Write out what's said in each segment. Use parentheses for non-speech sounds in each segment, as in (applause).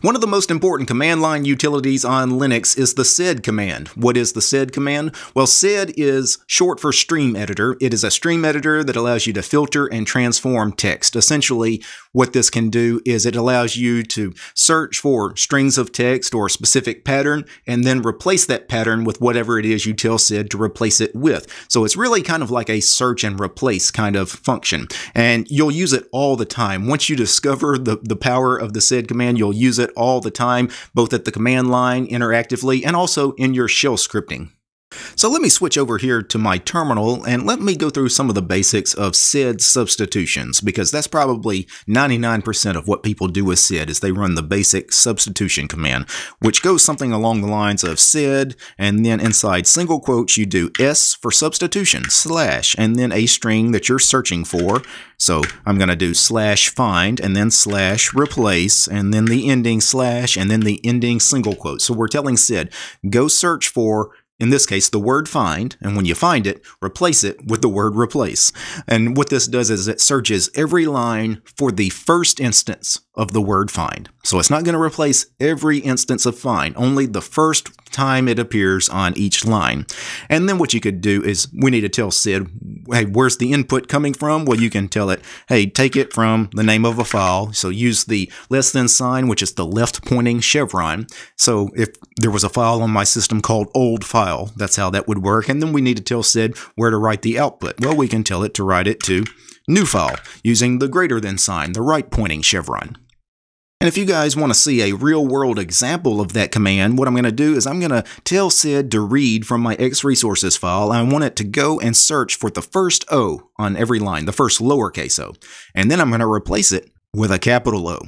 One of the most important command line utilities on Linux is the SID command. What is the SID command? Well, SID is short for Stream Editor. It is a stream editor that allows you to filter and transform text. Essentially, what this can do is it allows you to search for strings of text or a specific pattern and then replace that pattern with whatever it is you tell Sid to replace it with. So it's really kind of like a search and replace kind of function. And you'll use it all the time. Once you discover the, the power of the Sid command, you'll use it all the time, both at the command line interactively and also in your shell scripting. So let me switch over here to my terminal and let me go through some of the basics of SID substitutions because that's probably 99% of what people do with SID is they run the basic substitution command, which goes something along the lines of SID and then inside single quotes you do S for substitution slash and then a string that you're searching for. So I'm going to do slash find and then slash replace and then the ending slash and then the ending single quote. So we're telling SID go search for in this case, the word find, and when you find it, replace it with the word replace. And what this does is it searches every line for the first instance of the word find. So it's not going to replace every instance of find, only the first time it appears on each line. And then what you could do is we need to tell Sid, hey, where's the input coming from? Well, you can tell it, hey, take it from the name of a file. So use the less than sign, which is the left pointing chevron. So if there was a file on my system called old file, that's how that would work. And then we need to tell Sid where to write the output. Well, we can tell it to write it to new file using the greater than sign, the right pointing chevron. And if you guys want to see a real world example of that command, what I'm going to do is I'm going to tell Sid to read from my X resources file. I want it to go and search for the first O on every line, the first lowercase o, and then I'm going to replace it with a capital O.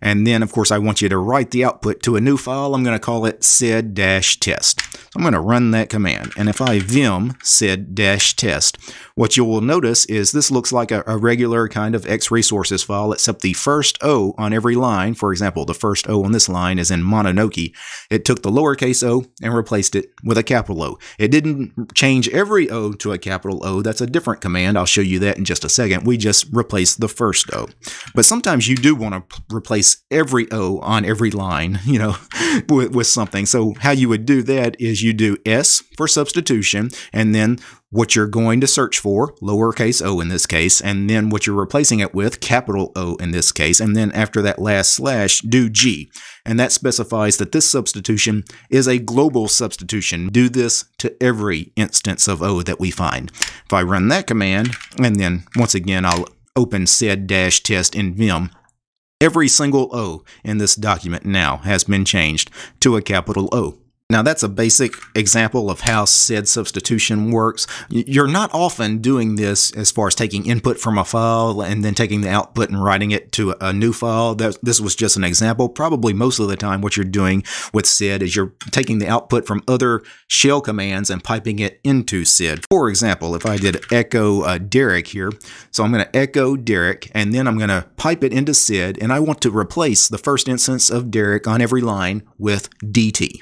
And then, of course, I want you to write the output to a new file. I'm going to call it sed-test. So I'm going to run that command. And if I vim sed-test, what you will notice is this looks like a, a regular kind of X resources file, except the first O on every line. For example, the first O on this line is in Mononoke. It took the lowercase o and replaced it with a capital O. It didn't change every O to a capital O. That's a different command. I'll show you that in just a second. We just replaced the first O. But sometimes you do want to replace every O on every line, (laughs) you know, with, with, something. So how you would do that is you do S for substitution, and then what you're going to search for, lowercase o in this case, and then what you're replacing it with, capital O in this case, and then after that last slash, do G. And that specifies that this substitution is a global substitution. Do this to every instance of O that we find. If I run that command, and then once again, I'll open said dash test in Vim. Every single O in this document now has been changed to a capital O. Now that's a basic example of how sed substitution works. You're not often doing this as far as taking input from a file and then taking the output and writing it to a new file. This was just an example. Probably most of the time what you're doing with SID is you're taking the output from other shell commands and piping it into SID. For example, if I did echo uh, Derek here, so I'm going to echo Derek and then I'm going to pipe it into SID and I want to replace the first instance of Derek on every line with DT.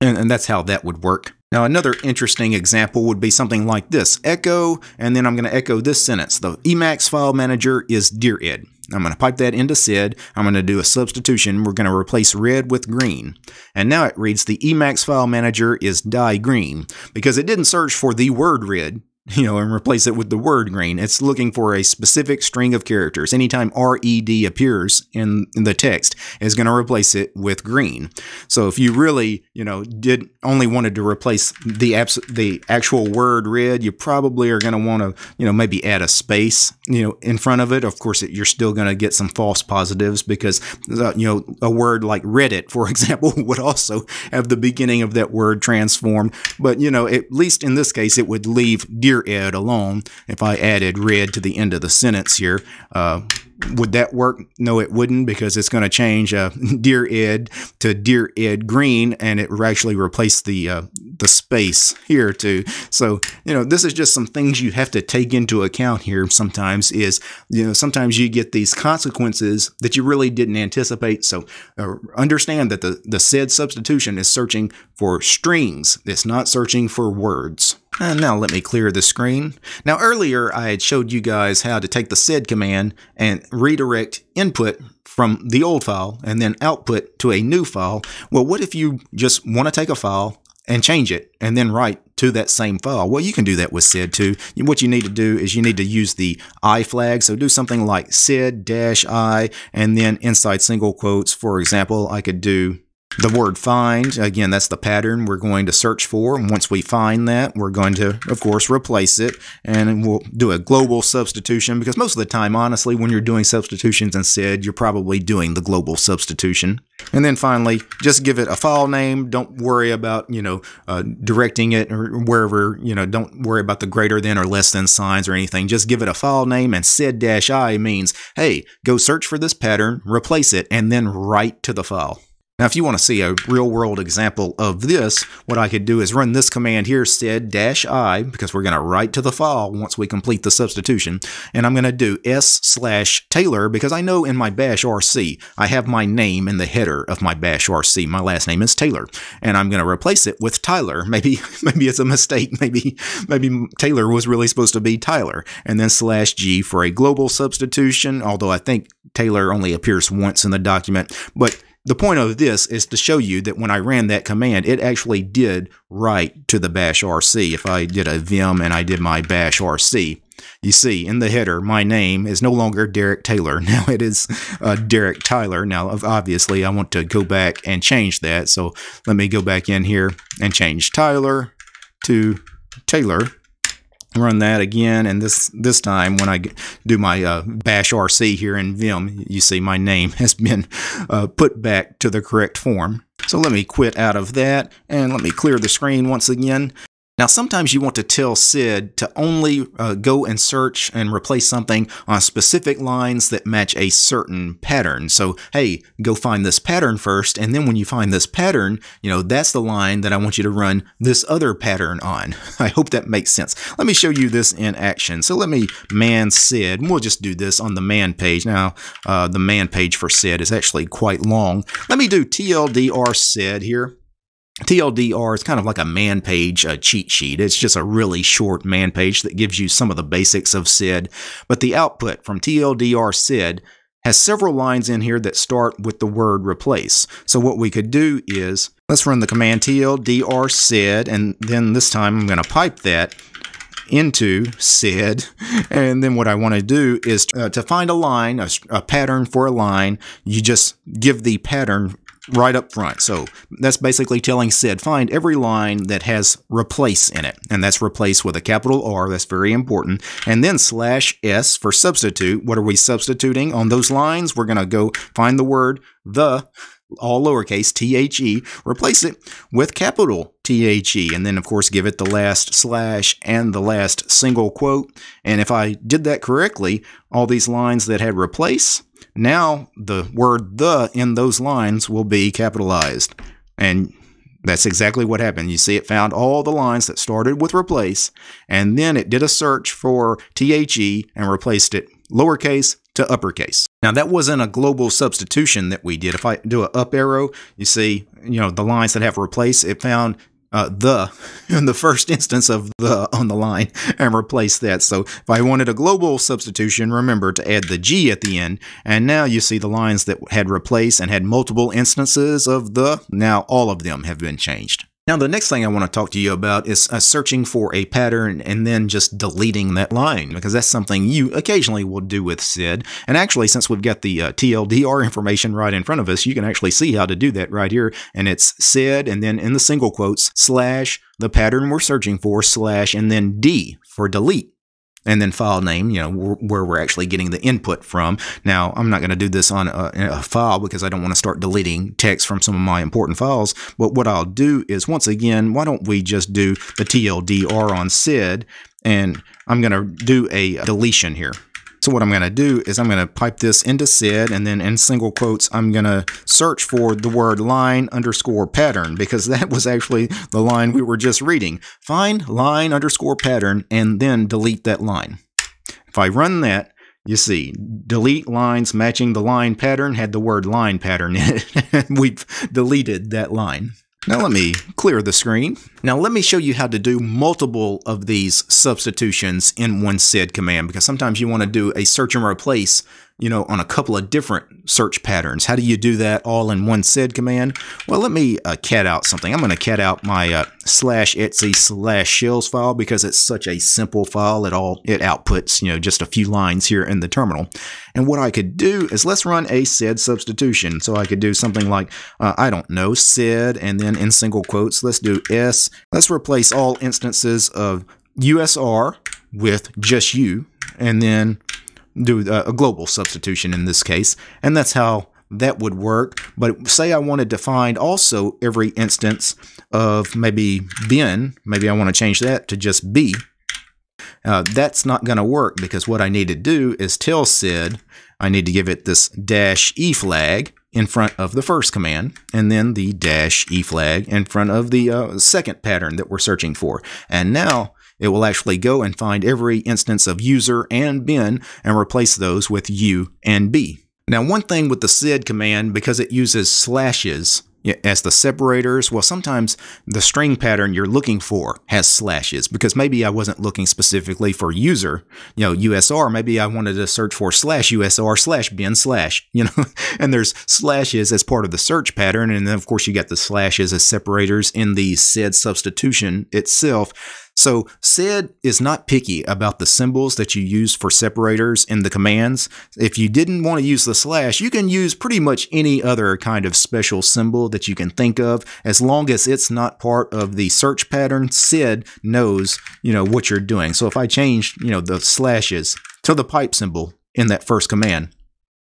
And, and that's how that would work. Now, another interesting example would be something like this echo, and then I'm going to echo this sentence. The Emacs file manager is dear id. I'm going to pipe that into SID. I'm going to do a substitution. We're going to replace red with green. And now it reads the Emacs file manager is die green because it didn't search for the word red. (laughs) you know, and replace it with the word green. It's looking for a specific string of characters. Anytime red appears in, in the text, is going to replace it with green. So if you really, you know, did only wanted to replace the abs- the actual word red, you probably are going to want to, you know, maybe add a space, you know, in front of it. Of course, it, you're still going to get some false positives because, uh, you know, a word like Reddit, for (laughs) example, would also have the beginning of that word transformed. But you know, at least in this case, it would leave dear ed alone, if I added red to the end of the sentence here, uh, would that work? No, it wouldn't because it's going to change uh, (laughs) Dear Ed to Dear Ed Green, and it would actually replace the uh, the space here too. So you know, this is just some things you have to take into account here. Sometimes is you know, sometimes you get these consequences that you really didn't anticipate. So uh, understand that the the said substitution is searching for strings. It's not searching for words. And uh, now let me clear the screen. Now earlier I had showed you guys how to take the sed command and redirect input from the old file and then output to a new file. Well, what if you just want to take a file and change it and then write to that same file. Well, you can do that with sed too. What you need to do is you need to use the I flag. So do something like sed i and then inside single quotes. For example, I could do the word find, again, that's the pattern we're going to search for. And once we find that, we're going to, of course, replace it. And we'll do a global substitution because most of the time, honestly, when you're doing substitutions in SID, you're probably doing the global substitution. And then finally, just give it a file name. Don't worry about, you know, uh, directing it or wherever, you know, don't worry about the greater than or less than signs or anything. Just give it a file name and SID-I means, hey, go search for this pattern, replace it, and then write to the file. Now, if you want to see a real world example of this, what I could do is run this command here, sed i, because we're going to write to the file once we complete the substitution. And I'm going to do s slash Taylor because I know in my bash rc, I have my name in the header of my bash rc. My last name is Taylor. And I'm going to replace it with Tyler. (laughs) Maybe, maybe it's a mistake. Maybe, maybe Taylor was really supposed to be Tyler. And then slash g for a global substitution, although I think Taylor only appears once in the document. But the point of this is to show you that when I ran that command, it actually did write to the bash rc. If I did a vim and I did my bash rc, you see in the header, my name is no longer Derek Taylor. (laughs) Now it is uh, Derek Tyler. Now, obviously, I want to go back and change that. So let me go back in here and change Tyler to Taylor run that again. And this this time, when I do my uh, bash RC here in Vim, you see my name (laughs) has been uh, put back to the correct form. So let me quit out of that and let me clear the screen once again. Now, sometimes you want to tell SID to only uh, go and search and replace something on specific lines that match a certain pattern. So, hey, go find this pattern first, and then when you find this pattern, you know, that's the line that I want you to run this other pattern on. (laughs) I hope that makes sense. Let me show you this in action. So let me man SID, we'll just do this on the man page. Now, uh, the man page for SID is actually quite long. Let me do TLDR SID here. TLDR is kind of like a man page cheat sheet. It's just a really short man page that gives you some of the basics of SID, but the output from TLDR SID has several lines in here that start with the word replace. So what we could do is, let's run the command tldr sid, and then this time I'm going to pipe that into sid. (laughs) And then what I want to do is uh, to find a line, a, a pattern for a line, you just give the pattern right up front. So that's basically telling Sid find every line that has replace in it, and that's replace with a capital R. That's very important. And then slash S for substitute. What are we substituting on those lines? We're going to go find the word the all lowercase T H E, replace it with capital T H E, and then of course give it the last slash and the last single quote. And if I did that correctly, all these lines that had replace now the word the in those lines will be capitalized. And that's exactly what happened. You see, it found all the lines that started with replace, and then it did a search for THE and replaced it lowercase to uppercase. Now that wasn't a global substitution that we did. If I do an up arrow, you see, you know, the lines that have replace, it found uh, the (laughs) in the first instance of the on the line and replace that. So if I wanted a global substitution, remember to add the G at the end. And now you see the lines that had replaced and had multiple instances of the, now all of them have been changed. Now, the next thing I want to talk to you about is uh, searching for a pattern and then just deleting that line, because that's something you occasionally will do with SID. And actually, since we've got the uh, TLDR information right in front of us, you can actually see how to do that right here. And it's SID, and then in the single quotes, slash, the pattern we're searching for, slash, and then D for delete and then file name, you know, where we're actually getting the input from. Now, I'm not going to do this on a, a, file because I don't want to start deleting text from some of my important files. But what I'll do is, once again, why don't we just do the TLDR on SID, and I'm going to do a deletion here. So what I'm going to do is I'm going to pipe this into SID and then in single quotes, I'm going to search for the word line underscore pattern because that was actually the line we were just reading. Find line underscore pattern and then delete that line. If I run that, you see, delete lines matching the line pattern had the word line pattern in it. (laughs) We've deleted that line. Now let me clear the screen. Now let me show you how to do multiple of these substitutions in one SID command because sometimes you want to do a search and replace you know, on a couple of different search patterns. How do you do that all in one said command? Well, let me uh, cat out something. I'm going to cat out my uh, slash etsy slash shells file because it's such a simple file. It all it outputs, you know, just a few lines here in the terminal. And what I could do is let's run a said substitution. So I could do something like, uh, I don't know, said, and then in single quotes, let's do S. Let's replace all instances of USR with just you, and then do uh, a global substitution in this case, and that's how that would work. But say I wanted to find also every instance of maybe bin, maybe I want to change that to just B. Uh, that's not going to work because what I need to do is tell SID I need to give it this dash E flag in front of the first command and then the dash E flag in front of the uh, second pattern that we're searching for. And now it will actually go and find every instance of user and bin and replace those with u and b. Now, one thing with the SID command, because it uses slashes as the separators, well, sometimes the string pattern you're looking for has slashes because maybe I wasn't looking specifically for user, you know, USR. Maybe I wanted to search for slash USR slash bin slash, (laughs) you know, and there's slashes as part of the search pattern. And then, of course, you got the slashes as separators in the SID substitution itself. So SID is not picky about the symbols that you use for separators in the commands. If you didn't want to use the slash, you can use pretty much any other kind of special symbol that you can think of. As long as it's not part of the search pattern, SID knows, you know, what you're doing. So if I change, you know, the slashes to the pipe symbol in that first command,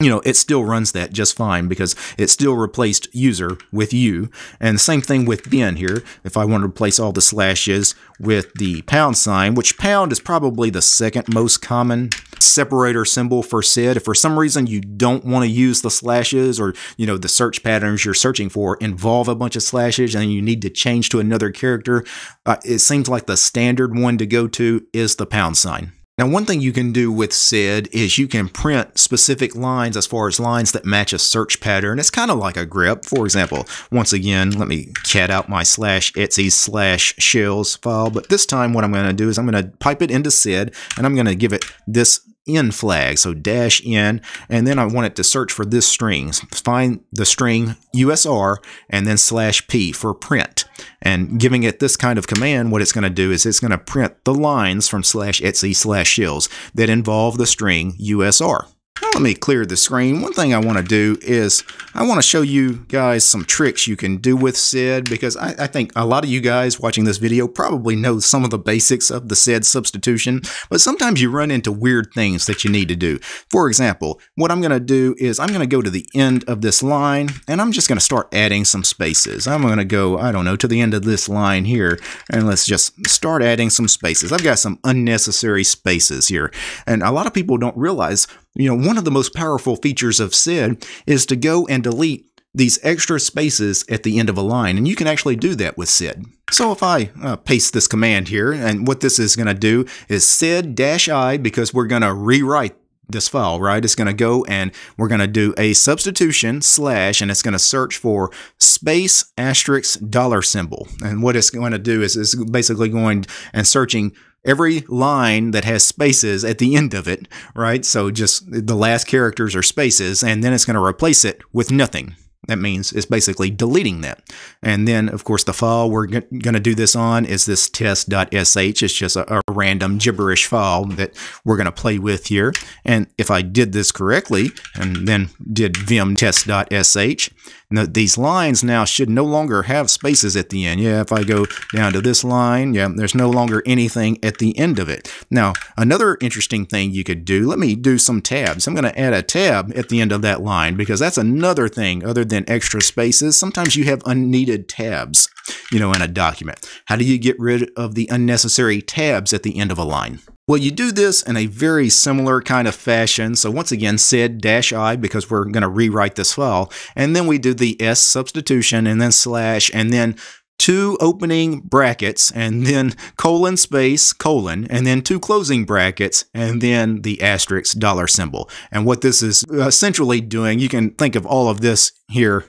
you know, it still runs that just fine because it still replaced user with you. And the same thing with bin here. If I want to replace all the slashes with the pound sign, which pound is probably the second most common separator symbol for SID. If for some reason you don't want to use the slashes or, you know, the search patterns you're searching for involve a bunch of slashes and you need to change to another character, uh, it seems like the standard one to go to is the pound sign. Now, one thing you can do with SID is you can print specific lines as far as lines that match a search pattern. It's kind of like a grip. For example, once again, let me cat out my slash etsy slash shells file. But this time what I'm going to do is I'm going to pipe it into SID and I'm going to give it this in flag. So dash in, and then I want it to search for this string. Find the string USR and then slash P for print. And giving it this kind of command, what it's going to do is it's going to print the lines from slash etsy slash shells that involve the string USR. Now let me clear the screen. One thing I want to do is I want to show you guys some tricks you can do with SID because I, I, think a lot of you guys watching this video probably know some of the basics of the SID substitution, but sometimes you run into weird things that you need to do. For example, what I'm going to do is I'm going to go to the end of this line and I'm just going to start adding some spaces. I'm going to go, I don't know, to the end of this line here and let's just start adding some spaces. I've got some unnecessary spaces here and a lot of people don't realize you know, one of the most powerful features of SID is to go and delete these extra spaces at the end of a line, and you can actually do that with SID. So if I uh, paste this command here, and what this is going to do is SID-I, because we're going to rewrite this file, right? It's going to go and we're going to do a substitution slash and it's going to search for space asterisk dollar symbol. And what it's going to do is it's basically going and searching every line that has spaces at the end of it, right? So just the last characters are spaces, and then it's going to replace it with nothing. That means it's basically deleting that. And then, of course, the file we're going to do this on is this test.sh. It's just a, a random gibberish file that we're going to play with here. And if I did this correctly and then did vim test.sh, these lines now should no longer have spaces at the end. Yeah, if I go down to this line, yeah, there's no longer anything at the end of it. Now, another interesting thing you could do, let me do some tabs. I'm going to add a tab at the end of that line because that's another thing other than extra spaces. Sometimes you have unneeded tabs, you know, in a document. How do you get rid of the unnecessary tabs at the end of a line? Well, you do this in a very similar kind of fashion. So once again, said dash i because we're going to rewrite this file. And then we do the s substitution and then slash and then two opening brackets and then colon space colon and then two closing brackets and then the asterisk dollar symbol. And what this is essentially uh, doing, you can think of all of this here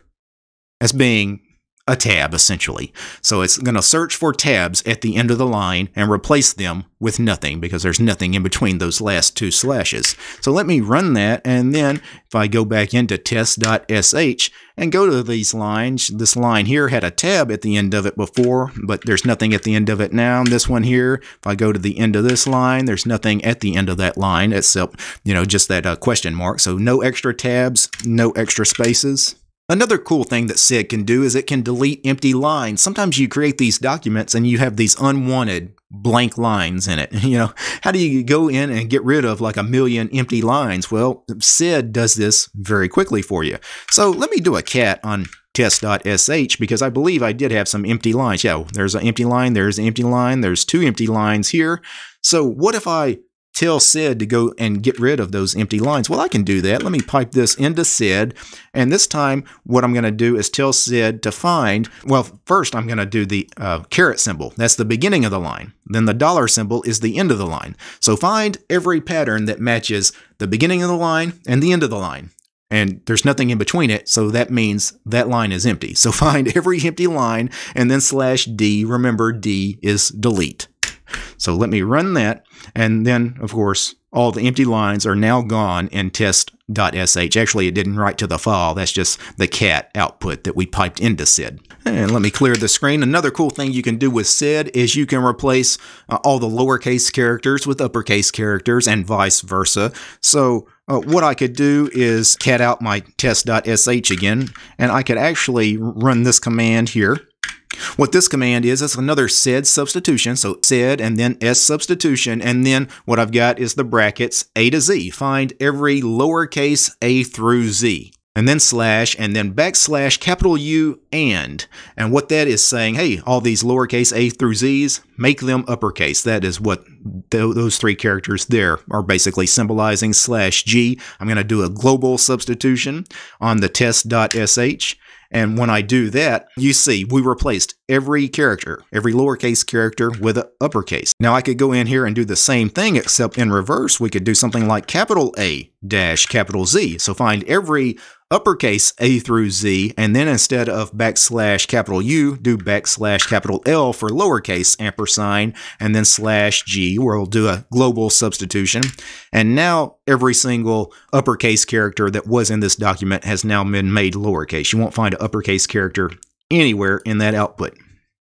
as being a tab essentially. So it's going to search for tabs at the end of the line and replace them with nothing because there's nothing in between those last two slashes. So let me run that and then if I go back into test.sh and go to these lines, this line here had a tab at the end of it before, but there's nothing at the end of it now. This one here, if I go to the end of this line, there's nothing at the end of that line except, you know, just that uh, question mark. So no extra tabs, no extra spaces. Another cool thing that SIG can do is it can delete empty lines. Sometimes you create these documents and you have these unwanted blank lines in it. (laughs) You know, how do you go in and get rid of like a million empty lines? Well, SID does this very quickly for you. So let me do a cat on test.sh because I believe I did have some empty lines. Yeah, there's an empty line, there's an empty line, there's two empty lines here. So what if I tell Sid to go and get rid of those empty lines. Well, I can do that. Let me pipe this into Sid. And this time, what I'm going to do is tell Sid to find, well, first I'm going to do the uh, caret symbol. That's the beginning of the line. Then the dollar symbol is the end of the line. So find every pattern that matches the beginning of the line and the end of the line. And there's nothing in between it, so that means that line is empty. So (laughs) find every empty line and then slash D. Remember, D is delete. So let me run that. And then, of course, all the empty lines are now gone in test.sh. Actually, it didn't write to the file. That's just the cat output that we piped into SID. And let me clear the screen. Another cool thing you can do with SID is you can replace uh, all the lowercase characters with uppercase characters and vice versa. So uh, what I could do is cat out my test.sh again, and I could actually run this command here what this command is, it's another sed substitution. So sed and then s substitution. And then what I've got is the brackets a to z. Find every lowercase a through z and then slash and then backslash capital U and. And what that is saying, hey, all these lowercase a through z's, make them uppercase. That is what th those three characters there are basically symbolizing slash g. I'm going to do a global substitution on the test.sh. And when I do that, you see, we replaced every character, every lowercase character with an uppercase. Now I could go in here and do the same thing except in reverse we could do something like capital A dash capital Z. So find every uppercase A through Z and then instead of backslash capital U do backslash capital L for lowercase ampersand and then slash G where we'll do a global substitution. And now every single uppercase character that was in this document has now been made lowercase. You won't find an uppercase character anywhere in that output.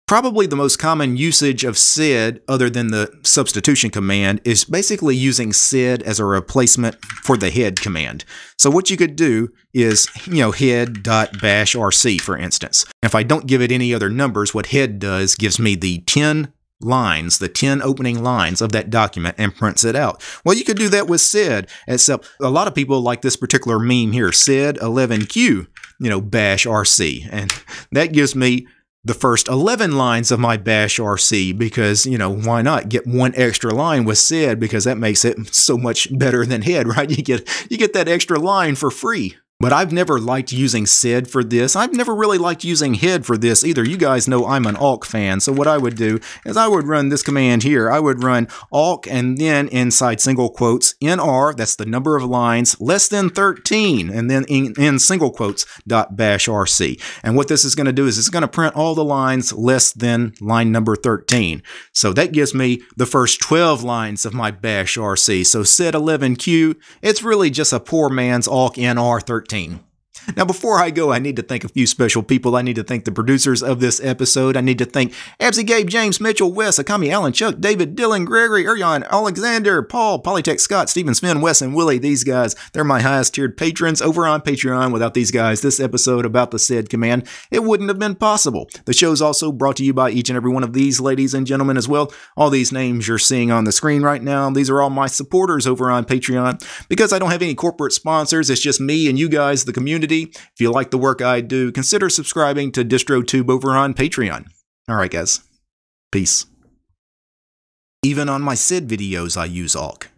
Probably the most common usage of SID, other than the substitution command, is basically using SID as a replacement for the head command. So what you could do is, you know, head.bashrc, for instance. If I don't give it any other numbers, what head does gives me the 10 lines, the 10 opening lines of that document and prints it out. Well, you could do that with SID, except a lot of people like this particular meme here, SID 11Q, you know, bash RC. And (laughs) that gives me the first 11 lines of my bash RC because, you know, why not get one extra line with Sid because that makes it (laughs) so much better than head, right? You get you get that extra line for free. But I've never liked using SID for this. I've never really liked using HID for this either. You guys know I'm an awk fan. So what I would do is I would run this command here. I would run awk and then inside single quotes NR, that's the number of lines, less than 13, and then in, in single quotes dot bash RC. And what this is going to do is it's going to print all the lines less than line number 13. So that gives me the first 12 lines of my bash RC. So SID 11Q, it's really just a poor man's awk NR 13 2018. Now, before I go, I need to thank a few special people. I need to thank the producers of this episode. I need to thank Absy Gabe, James Mitchell, Wes, Akami, Allen, Chuck, David, Dylan, Gregory, Erion, Alexander, Paul, Polytech, Scott, Stephen, Sven, Wes, and Willie. These guys, they're my highest tiered patrons over on Patreon. Without these guys, this episode about the said command, it wouldn't have been possible. The show's also brought to you by each and every one of these ladies and gentlemen as well. All these names you're seeing on the screen right now, these are all my supporters over on Patreon. Because I don't have any corporate sponsors, it's just me and you guys, the community community. If you like the work I do, consider subscribing to DistroTube over on Patreon. All right, guys. Peace. Even on my SID videos, I use Alc.